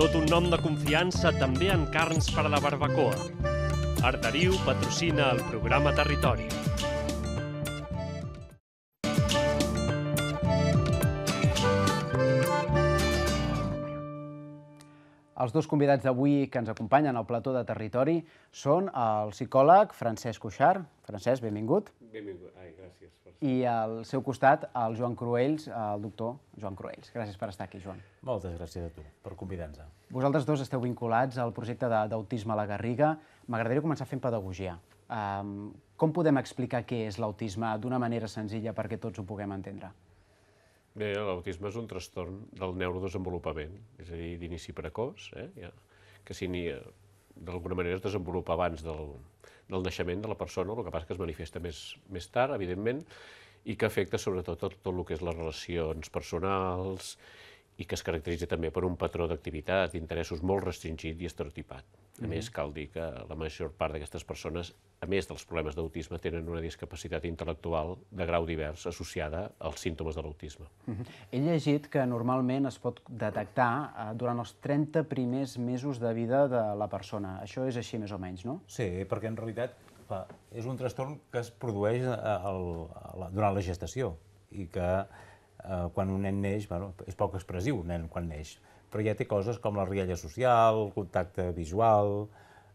Tot un nom de confiança també en carns per a la barbacoa. Arderiu patrocina el programa Territori. Els dos convidats d'avui que ens acompanyen al plató de territori són el psicòleg Francesc Cuixart. Francesc, benvingut. Benvingut. Ai, gràcies. Per... I al seu costat, el Joan Cruells, el doctor Joan Cruells. Gràcies per estar aquí, Joan. Moltes gràcies a tu per convidar-nos. Vosaltres dos esteu vinculats al projecte d'autisme a la Garriga. M'agradaria començar fent pedagogia. Um, com podem explicar què és l'autisme d'una manera senzilla perquè tots ho puguem entendre? Bé, l'autisme és un trastorn del neurodesenvolupament, és a dir, d'inici precoç, eh? ja, que si eh, d'alguna manera es desenvolupa abans del, del naixement de la persona, el que passa que es manifesta més, més tard, evidentment, i que afecta sobretot tot, tot el que és les relacions personals i que es caracteritza també per un patró d'activitat, d'interessos molt restringit i estereotipat. A més, cal dir que la major part d'aquestes persones, a més dels problemes d'autisme, tenen una discapacitat intel·lectual de grau divers associada als símptomes de l'autisme. He llegit que normalment es pot detectar eh, durant els 30 primers mesos de vida de la persona. Això és així més o menys, no? Sí, perquè en realitat és un trastorn que es produeix eh, durant la gestació i que eh, quan un nen neix, bueno, és poc expressiu, un nen quan neix però ja té coses com la rialla social, el contacte visual,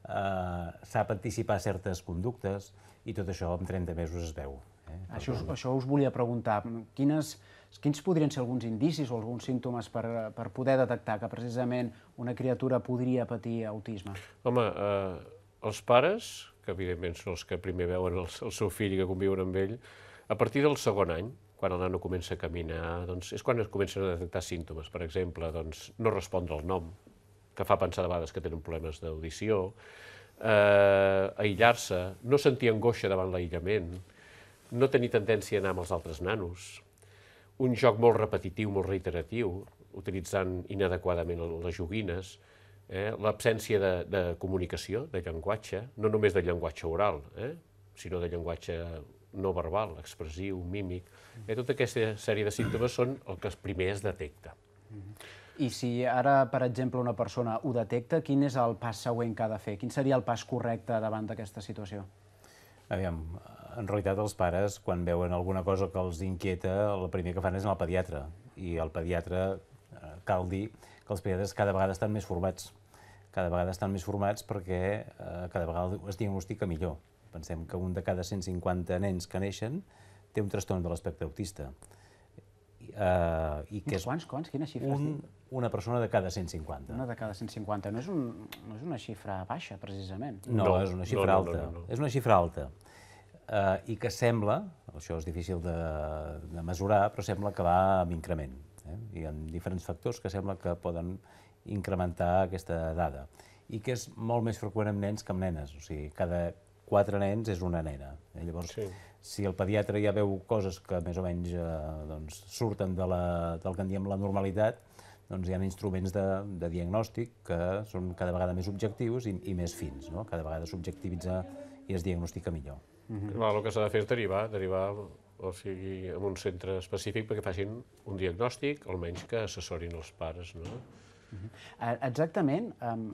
eh, sap anticipar certes conductes, i tot això en 30 mesos es veu. Eh? Això, us, això us volia preguntar. Quines, quins podrien ser alguns indicis o alguns símptomes per, per poder detectar que precisament una criatura podria patir autisme? Home, eh, els pares, que evidentment són els que primer veuen el, el seu fill i que conviuen amb ell, a partir del segon any, quan el nano comença a caminar, doncs és quan es comencen a detectar símptomes. Per exemple, doncs, no respondre al nom, que fa pensar de vegades que tenen problemes d'audició, eh, aïllar-se, no sentir angoixa davant l'aïllament, no tenir tendència a anar amb els altres nanos, un joc molt repetitiu, molt reiteratiu, utilitzant inadequadament les joguines, eh, l'absència de, de comunicació, de llenguatge, no només de llenguatge oral, eh, sinó de llenguatge no verbal, expressiu, mímic, eh, tota aquesta sèrie de símptomes són el que primer es detecta. I si ara, per exemple, una persona ho detecta, quin és el pas següent que ha de fer? Quin seria el pas correcte davant d'aquesta situació? Aviam, en realitat els pares, quan veuen alguna cosa que els inquieta, el primer que fan és anar al pediatre. I el pediatre, eh, cal dir que els pediatres cada vegada estan més formats. Cada vegada estan més formats perquè eh, cada vegada es diagnostica millor. Pensem que un de cada 150 nens que neixen té un trastorn de l'espectre autista. Uh, i que és quants, quants? Quines xifres? Un, una persona de cada 150. Una de cada 150. No és, un, no és una xifra baixa, precisament. No, no és una xifra no, no, alta. No, no, no. És una xifra alta. Uh, I que sembla, això és difícil de, de mesurar, però sembla que va amb increment. Eh? Hi ha diferents factors que sembla que poden incrementar aquesta dada. I que és molt més freqüent amb nens que amb nenes. O sigui, cada, quatre nens és una nena. Eh? Llavors, sí. si el pediatre ja veu coses que més o menys eh, doncs, surten de la, del que en diem la normalitat, doncs hi ha instruments de, de diagnòstic que són cada vegada més objectius i, i més fins, no? cada vegada s'objectivitza i es diagnostica millor. Mm -hmm. el que s'ha de fer és derivar, derivar o sigui, en un centre específic perquè facin un diagnòstic, almenys que assessorin els pares, no? Eh, exactament.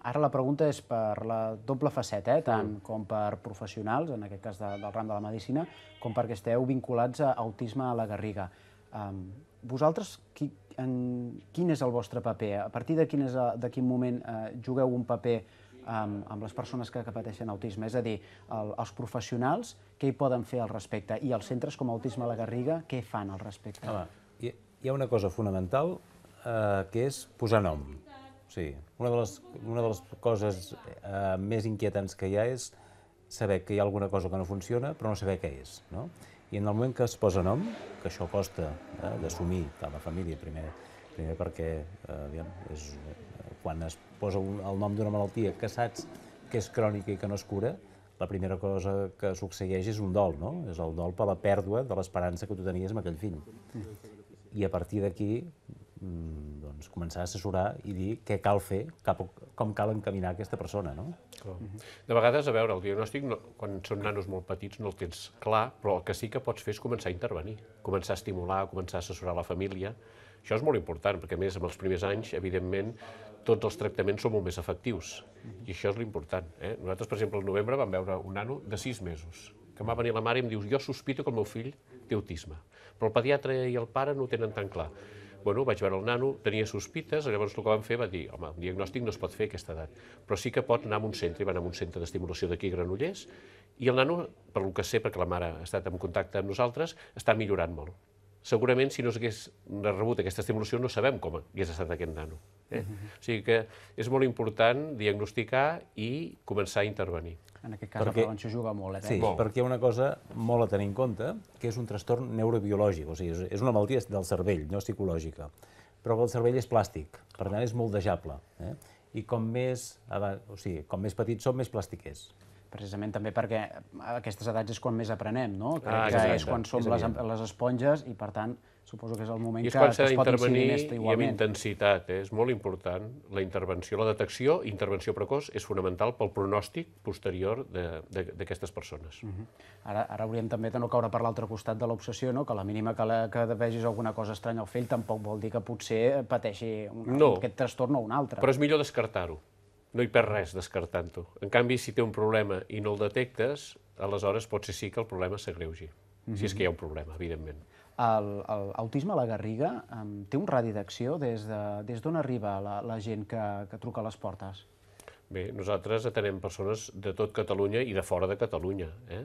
Ara la pregunta és per la doble faceta, eh? tant com per professionals, en aquest cas de, del ram de la medicina, com perquè esteu vinculats a autisme a la Garriga. vosaltres, qui, en, quin és el vostre paper? A partir de quin, és, de quin moment eh, jugueu un paper amb, amb les persones que, que pateixen autisme? És a dir, el, els professionals, què hi poden fer al respecte? I els centres com Autisme a la Garriga, què fan al respecte? Home, hi, hi ha una cosa fonamental eh, que és posar nom. Sí, una de les, una de les coses eh, més inquietants que hi ha és saber que hi ha alguna cosa que no funciona, però no saber què és, no? I en el moment que es posa nom, que això costa eh, d'assumir a la família, primer, primer perquè eh, aviam, és, eh, quan es posa un, el nom d'una malaltia que saps que és crònica i que no es cura, la primera cosa que succeeix és un dol, no? És el dol per la pèrdua de l'esperança que tu tenies amb aquell fill. I a partir d'aquí Mm, doncs, començar a assessorar i dir què cal fer, cap, com cal encaminar aquesta persona, no? Mm-hmm. De vegades, a veure, el diagnòstic, no, quan són nanos molt petits, no el tens clar, però el que sí que pots fer és començar a intervenir, començar a estimular, començar a assessorar la família. Això és molt important, perquè a més, en els primers anys, evidentment, tots els tractaments són molt més efectius, mm-hmm. i això és l'important. Eh? Nosaltres, per exemple, al novembre vam veure un nano de 6 mesos, que em va venir la mare i em diu, jo sospito que el meu fill té autisme, però el pediatre i el pare no ho tenen tan clar bueno, vaig veure el nano, tenia sospites, llavors el que vam fer va dir, home, un diagnòstic no es pot fer a aquesta edat, però sí que pot anar a un centre, i va anar a un centre d'estimulació d'aquí a Granollers, i el nano, per lo que sé, perquè la mare ha estat en contacte amb nosaltres, està millorant molt. Segurament, si no s'hagués rebut aquesta estimulació, no sabem com hagués estat aquest nano. Eh? Uh -huh. O sigui que és molt important diagnosticar i començar a intervenir. En aquest cas perquè, la prevenció juga molt, eh? Sí, bon. perquè hi ha una cosa molt a tenir en compte, que és un trastorn neurobiològic, o sigui, és una malaltia del cervell, no psicològica, però el cervell és plàstic, per tant és moldejable, eh? i com més, o sigui, com més petits som, més és. precisament també perquè a aquestes edats és quan més aprenem, no? Crec ah, que és quan som les, les esponges i, per tant, suposo que és el moment és que, que es pot incidir més igualment. I amb intensitat, eh? és molt important la intervenció. La detecció intervenció precoç és fonamental pel pronòstic posterior d'aquestes persones. Uh mhm. -huh. ara, ara hauríem també de no caure per l'altre costat de l'obsessió, no? que la mínima que, la, que vegis alguna cosa estranya al fill tampoc vol dir que potser pateixi un, no, aquest trastorn o un altre. Però és millor descartar-ho. No hi perds res descartant-ho. En canvi, si té un problema i no el detectes, aleshores pot ser sí que el problema s'agreugi, si és mhm. que hi ha un problema, evidentment. L'autisme a la Garriga té un radi d'acció des d'on de, des arriba la, la gent que, que truca a les portes? Bé, nosaltres atenem persones de tot Catalunya i de fora de Catalunya. Eh?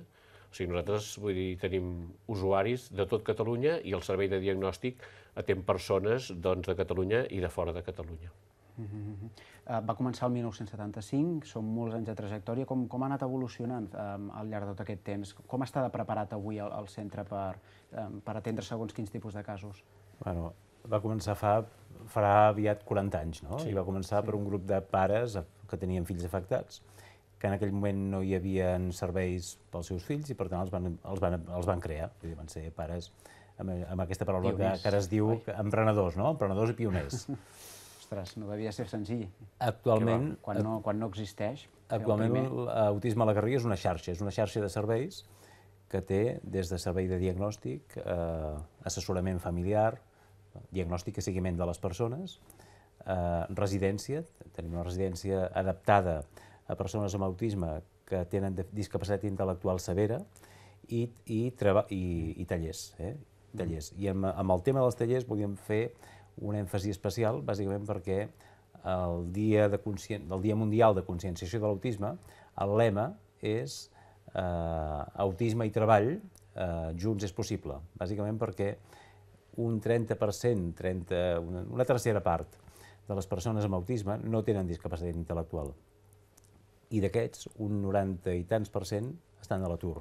O sigui, nosaltres vull dir, tenim usuaris de tot Catalunya i el servei de diagnòstic atén persones doncs, de Catalunya i de fora de Catalunya. Eh, va començar el 1975, són molts anys de trajectòria. Com, com ha anat evolucionant um, al llarg de tot aquest temps? Com està de preparat avui el, el centre per, um, per atendre segons quins tipus de casos? Bueno, va començar fa, farà aviat 40 anys, no? Sí, I va començar sí. per un grup de pares que tenien fills afectats, que en aquell moment no hi havia serveis pels seus fills i per tant els van, els van, els van crear, dir, van ser pares amb, amb aquesta paraula que, que ara es diu Ai. emprenedors, no? Emprenedors i pioners. ostres, no devia ser senzill. Actualment... Però, quan, no, quan no existeix... Actualment l'Autisme a la Garriga és una xarxa, és una xarxa de serveis que té des de servei de diagnòstic, eh, assessorament familiar, diagnòstic i seguiment de les persones, eh, residència, tenim una residència adaptada a persones amb autisme que tenen discapacitat intel·lectual severa i, i, i, i tallers. Eh? tallers. I amb, amb el tema dels tallers volíem fer un èmfasi especial, bàsicament perquè el Dia, de Conscien... el Dia Mundial de Conscienciació de l'Autisme, el lema és eh, autisme i treball, eh, junts és possible, bàsicament perquè un 30%, 30, una, una tercera part de les persones amb autisme no tenen discapacitat intel·lectual. I d'aquests, un 90 i tants per cent estan a l'atur.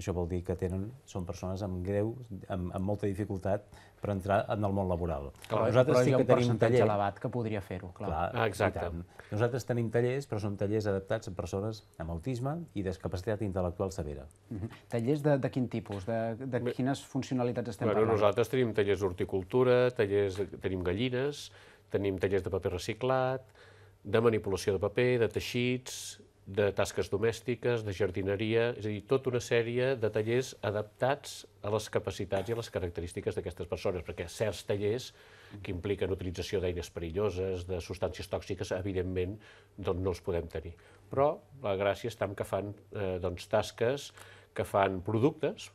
Això vol dir que tenen, són persones amb greu, amb, amb molta dificultat per entrar en el món laboral. Clar, Nosaltres però sí que hi ha un tenim taller... elevat que podria fer-ho, clar. clar ah, exacte. Nosaltres tenim tallers, però són tallers adaptats a persones amb autisme i discapacitat intel·lectual severa. Mm -hmm. Tallers de, de quin tipus? De, de Bé, quines funcionalitats estem bueno, parlant? Nosaltres tenim tallers d'horticultura, tallers, tenim gallines, tenim tallers de paper reciclat, de manipulació de paper, de teixits, de tasques domèstiques, de jardineria, és a dir, tota una sèrie de tallers adaptats a les capacitats i a les característiques d'aquestes persones, perquè certs tallers que impliquen utilització d'eines perilloses, de substàncies tòxiques, evidentment, doncs no els podem tenir. Però la gràcia està en que fan eh, doncs, tasques que fan productes,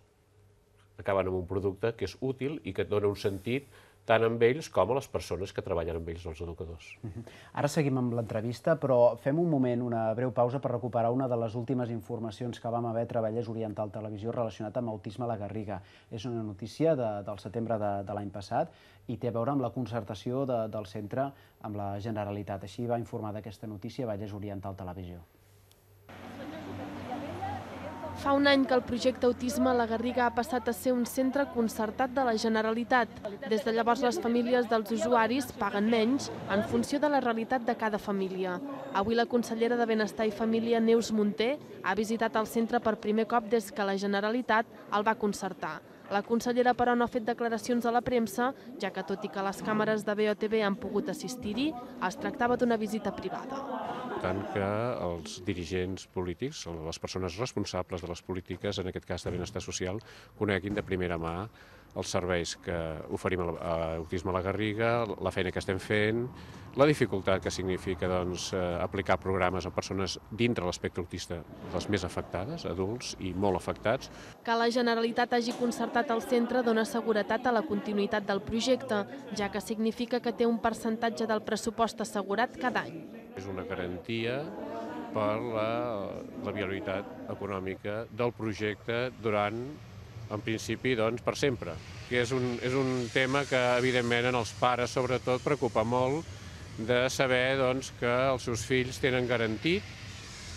acaben amb un producte que és útil i que et dona un sentit tant amb ells com a les persones que treballen amb ells, els educadors. Uh -huh. Ara seguim amb l'entrevista, però fem un moment, una breu pausa per recuperar una de les últimes informacions que vam haver a Oriental Televisió relacionat amb autisme a la Garriga. És una notícia de, del setembre de, de l'any passat i té a veure amb la concertació de, del centre amb la Generalitat. Així va informar d'aquesta notícia Vallès Oriental Televisió. Fa un any que el projecte Autisme a la Garriga ha passat a ser un centre concertat de la Generalitat. Des de llavors les famílies dels usuaris paguen menys en funció de la realitat de cada família. Avui la consellera de Benestar i Família, Neus Monter, ha visitat el centre per primer cop des que la Generalitat el va concertar. La consellera, però, no ha fet declaracions a la premsa, ja que, tot i que les càmeres de BOTV han pogut assistir-hi, es tractava d'una visita privada. Tant que els dirigents polítics, o les persones responsables de les polítiques, en aquest cas de benestar social, coneguin de primera mà els serveis que oferim a, a Autisme a la Garriga, la feina que estem fent, la dificultat que significa doncs, eh, aplicar programes a persones dintre l'aspecte autista, les més afectades, adults i molt afectats. Que la Generalitat hagi concertat el centre dona seguretat a la continuïtat del projecte, ja que significa que té un percentatge del pressupost assegurat cada any. És una garantia per la, la viabilitat econòmica del projecte durant en principi, doncs, per sempre. Que és un, és un tema que, evidentment, en els pares, sobretot, preocupa molt de saber doncs, que els seus fills tenen garantit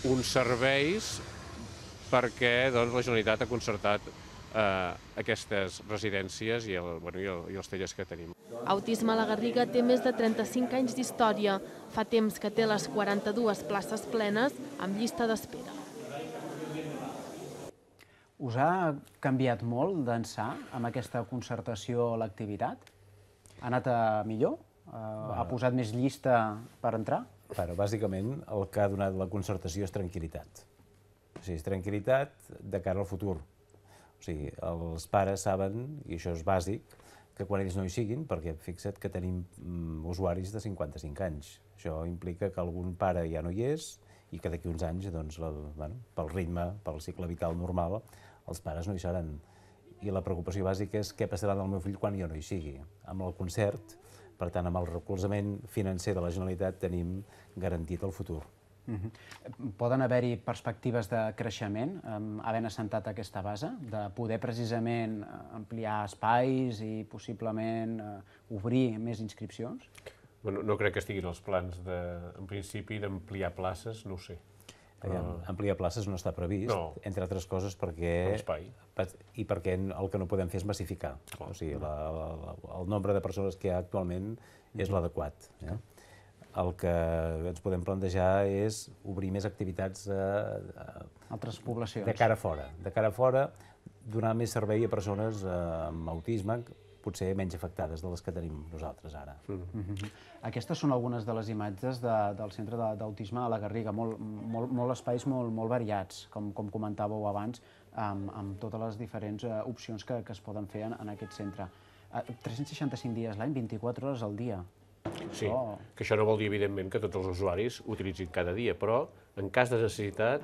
uns serveis perquè doncs, la Generalitat ha concertat eh, aquestes residències i, el, bueno, i, el, i els tallers que tenim. Autisme a la Garriga té més de 35 anys d'història. Fa temps que té les 42 places plenes amb llista d'espera. Us ha canviat molt d'ençà amb aquesta concertació l'activitat? Ha anat a millor? Uh, ha posat més llista per entrar? Però, bàsicament, el que ha donat la concertació és tranquil·litat. O sigui, és tranquil·litat de cara al futur. O sigui, els pares saben, i això és bàsic, que quan ells no hi siguin, perquè fixa't que tenim mm, usuaris de 55 anys. Això implica que algun pare ja no hi és i que d'aquí uns anys, doncs, la, bueno, pel ritme, pel cicle vital normal, els pares no hi seran. I la preocupació bàsica és què passarà amb el meu fill quan jo no hi sigui. Amb el concert, per tant, amb el recolzament financer de la Generalitat tenim garantit el futur. Mm -hmm. Poden haver-hi perspectives de creixement, eh, havent assentat aquesta base, de poder precisament eh, ampliar espais i possiblement eh, obrir més inscripcions? Bueno, no crec que estiguin els plans, de, en principi, d'ampliar places, no ho sé. Perquè uh, ampliar places no està previst, no. entre altres coses perquè... I perquè el que no podem fer és massificar. Clar. O sigui, la, la, el nombre de persones que hi ha actualment és l'adequat. Ja? Eh? El que ens podem plantejar és obrir més activitats a, eh, a, eh, altres poblacions. De cara a fora. De cara a fora, donar més servei a persones amb autisme, potser menys afectades de les que tenim nosaltres ara. Mm -hmm. Aquestes són algunes de les imatges de, del centre d'autisme a la Garriga, molt, molt, molt espais molt, molt variats, com, com comentàveu abans, amb, amb totes les diferents eh, opcions que, que es poden fer en, en aquest centre. Eh, 365 dies l'any, 24 hores al dia. Sí, oh. que això no vol dir, evidentment, que tots els usuaris ho utilitzin cada dia, però en cas de necessitat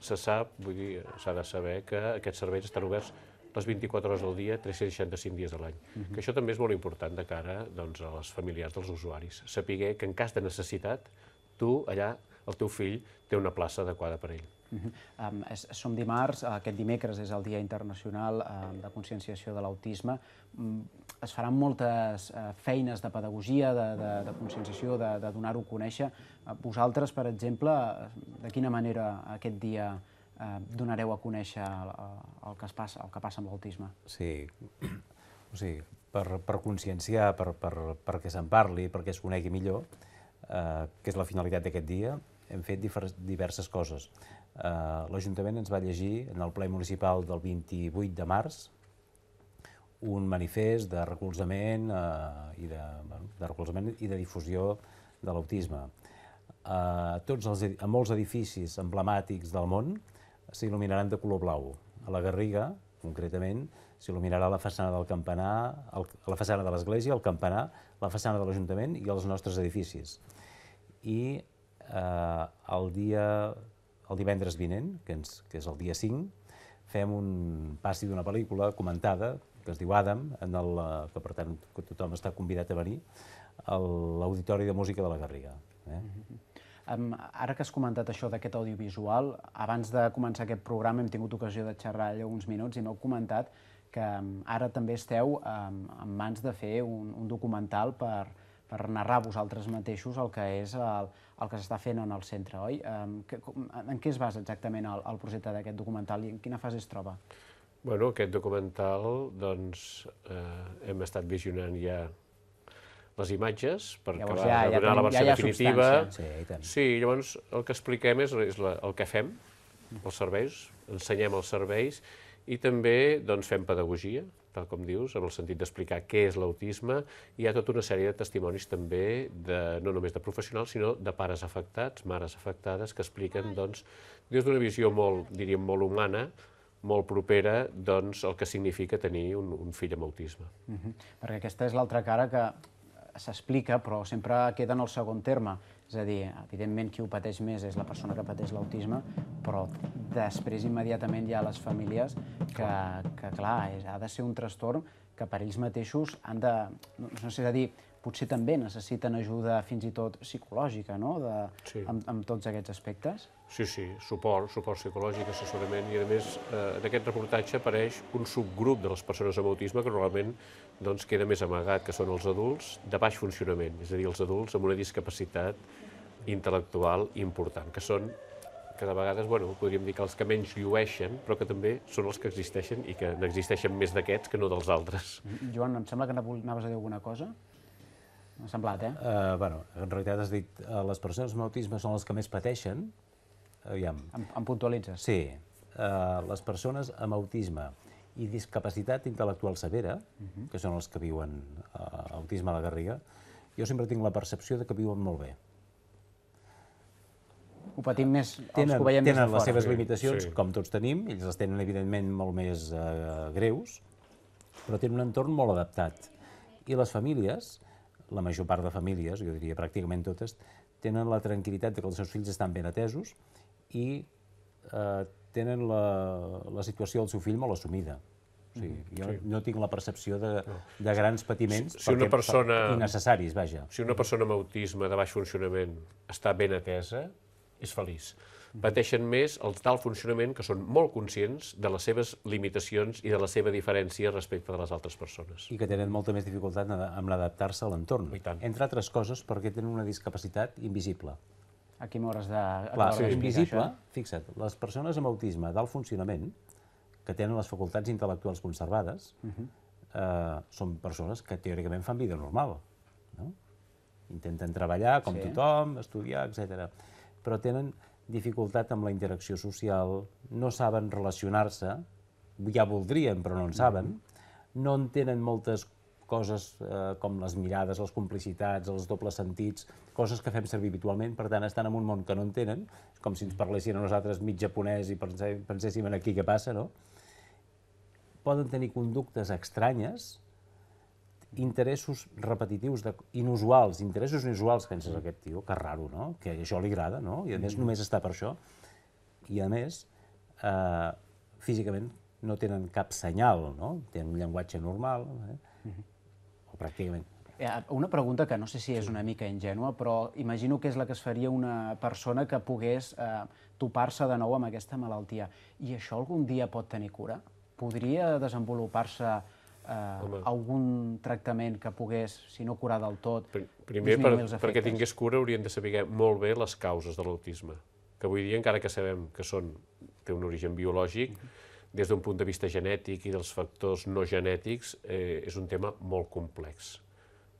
se sap, vull dir, s'ha de saber que aquests serveis estan oberts les 24 hores del dia, 365 dies de l'any. Uh mhm. -huh. Que això també és molt important de cara doncs, a les familiars dels usuaris. Sapiguer que en cas de necessitat, tu allà, el teu fill, té una plaça adequada per ell. Uh -huh. um, és, som dimarts, aquest dimecres és el Dia Internacional um, de Conscienciació de l'Autisme. Um, es faran moltes uh, feines de pedagogia, de, de, de conscienciació, de, de donar-ho a conèixer. Uh, vosaltres, per exemple, de quina manera aquest dia eh, donareu a conèixer el, el, que es passa, el que passa amb l'autisme. Sí, o sigui, per, per conscienciar, per, per, perquè se'n parli, perquè es conegui millor, eh, que és la finalitat d'aquest dia, hem fet diverses coses. Eh, L'Ajuntament ens va llegir en el ple municipal del 28 de març un manifest de recolzament, eh, i, de, bueno, de recolzament i de difusió de l'autisme. Eh, tots els, a molts edificis emblemàtics del món, s'il·luminaran de color blau. A la Garriga, concretament, s'il·luminarà la façana del campanar, el, la façana de l'església, el campanar, la façana de l'Ajuntament i els nostres edificis. I eh, el dia el divendres vinent, que, ens, que és el dia 5, fem un passi d'una pel·lícula comentada, que es diu Adam, en el, eh, que per tant tothom està convidat a venir, a l'Auditori de Música de la Garriga. Eh? Mm -hmm ara que has comentat això d'aquest audiovisual, abans de començar aquest programa hem tingut ocasió de xerrar allò uns minuts i m'heu comentat que ara també esteu en mans de fer un, un documental per, per narrar vosaltres mateixos el que és el, el que s'està fent en el centre, oi? Um, que, en què es basa exactament el, el projecte d'aquest documental i en quina fase es troba? Bueno, aquest documental doncs, eh, hem estat visionant ja les imatges per llavors, acabar ja, de donar ja, la versió ja, definitiva. Sí, sí, llavors el que expliquem és, és la, el que fem, els serveis, ensenyem els serveis i també doncs, fem pedagogia, tal com dius, en el sentit d'explicar què és l'autisme. Hi ha tota una sèrie de testimonis també, de, no només de professionals, sinó de pares afectats, mares afectades, que expliquen doncs, des d'una visió molt, diríem, molt humana, molt propera doncs, el que significa tenir un, un fill amb autisme. Uh mhm. -huh. Perquè aquesta és l'altra cara que s'explica, però sempre queda en el segon terme. És a dir, evidentment, qui ho pateix més és la persona que pateix l'autisme, però després, immediatament, hi ha les famílies que, que clar, és, ha de ser un trastorn que per ells mateixos han de... No, no sé, és a dir, potser també necessiten ajuda fins i tot psicològica, no?, de, sí. amb, amb tots aquests aspectes. Sí, sí, suport, suport psicològic, assessorament, i a més eh, en aquest reportatge apareix un subgrup de les persones amb autisme que normalment doncs queda més amagat, que són els adults de baix funcionament, és a dir, els adults amb una discapacitat intel·lectual important, que són que de vegades, bueno, podríem dir que els que menys llueixen, però que també són els que existeixen i que n'existeixen més d'aquests que no dels altres. Joan, em sembla que anaves a dir alguna cosa? M'ha semblat, eh? Uh, bueno, en realitat has dit uh, les persones amb autisme són les que més pateixen. Eh, aviam. Em, em puntualitzes. Sí. Uh, les persones amb autisme i discapacitat intel·lectual severa, uh mhm. -huh. que són els que viuen uh, autisme a la Garriga, jo sempre tinc la percepció de que viuen molt bé. Ho patim més tenen, els que veiem tenen més Tenen les seves sí, limitacions, sí. com tots tenim, ells les tenen evidentment molt més uh, greus, però tenen un entorn molt adaptat. I les famílies, la major part de famílies, jo diria pràcticament totes, tenen la tranquil·litat de que els seus fills estan ben atesos i eh, tenen la, la situació del seu fill molt assumida. O sigui, mm, jo sí. no tinc la percepció de, no. de grans patiments si, si una persona, innecessaris, vaja. Si una persona amb autisme de baix funcionament està ben atesa, és feliç. Mm. Pateixen més els d'alt funcionament que són molt conscients de les seves limitacions i de la seva diferència respecte de les altres persones. I que tenen molta més dificultat en adaptar se a l'entorn. Entre altres coses perquè tenen una discapacitat invisible. Aquí m'hauràs de... Clar, sí. invisible, això. fixa't, les persones amb autisme d'alt funcionament, que tenen les facultats intel·lectuals conservades, uh mhm. -huh. eh, són persones que teòricament fan vida normal. No? Intenten treballar com sí. tothom, estudiar, etc. Però tenen dificultat amb la interacció social, no saben relacionar-se, ja voldrien però no en saben, mhm. no en tenen moltes coses eh, com les mirades, les complicitats, els dobles sentits, coses que fem servir habitualment, per tant, estan en un món que no entenen, com si ens mm. parlessin a nosaltres mig japonès i penséssim en aquí què passa, no? Poden tenir conductes estranyes, interessos repetitius, de, inusuals, interessos inusuals, que penses aquest tio, que raro, no? Que això li agrada, no? I a més mm. només està per això. I a més, eh, físicament no tenen cap senyal, no? Tenen un llenguatge normal, eh? Mm-hmm o pràcticament. Eh, una pregunta que no sé si és una mica ingènua, però imagino que és la que es faria una persona que pogués eh, topar-se de nou amb aquesta malaltia. I això algun dia pot tenir cura? Podria desenvolupar-se eh, algun tractament que pogués, si no curar del tot, Primer, per, perquè tingués cura, hauríem de saber molt bé les causes de l'autisme, que avui dia, encara que sabem que són, té un origen biològic, mm -hmm des d'un punt de vista genètic i dels factors no genètics, eh, és un tema molt complex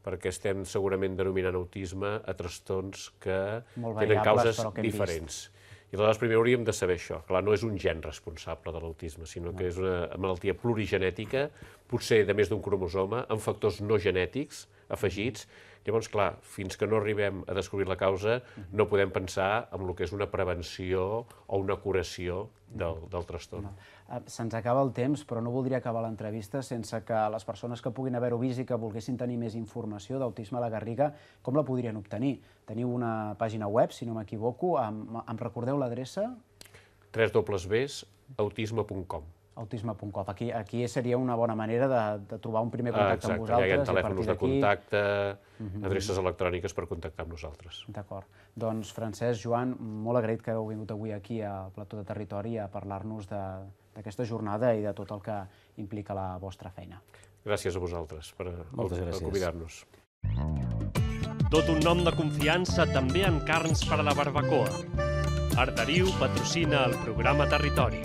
perquè estem segurament denominant autisme a trastorns que tenen causes que diferents. Vist. I aleshores primer hauríem de saber això. Clar, no és un gen responsable de l'autisme, sinó no. que és una malaltia plurigenètica, potser de més d'un cromosoma, amb factors no genètics, afegits. Llavors, clar, fins que no arribem a descobrir la causa, no podem pensar en el que és una prevenció o una curació del, del trastorn. No. Eh, se'ns acaba el temps, però no voldria acabar l'entrevista sense que les persones que puguin haver-ho vist i que volguessin tenir més informació d'autisme a la Garriga, com la podrien obtenir? Teniu una pàgina web, si no m'equivoco, em, em recordeu l'adreça? www.autisme.com autisme.cof. Aquí, aquí seria una bona manera de, de trobar un primer contacte ah, exacte, amb vosaltres. Hi ha telèfons de contacte, mhm. adreces electròniques per contactar amb nosaltres. D'acord. Doncs, Francesc, Joan, molt agraït que heu vingut avui aquí a Plató de Territori a parlar-nos d'aquesta jornada i de tot el que implica la vostra feina. Gràcies a vosaltres per, per convidar-nos. Tot un nom de confiança també en carns per a la barbacoa. Arderiu patrocina el programa Territori.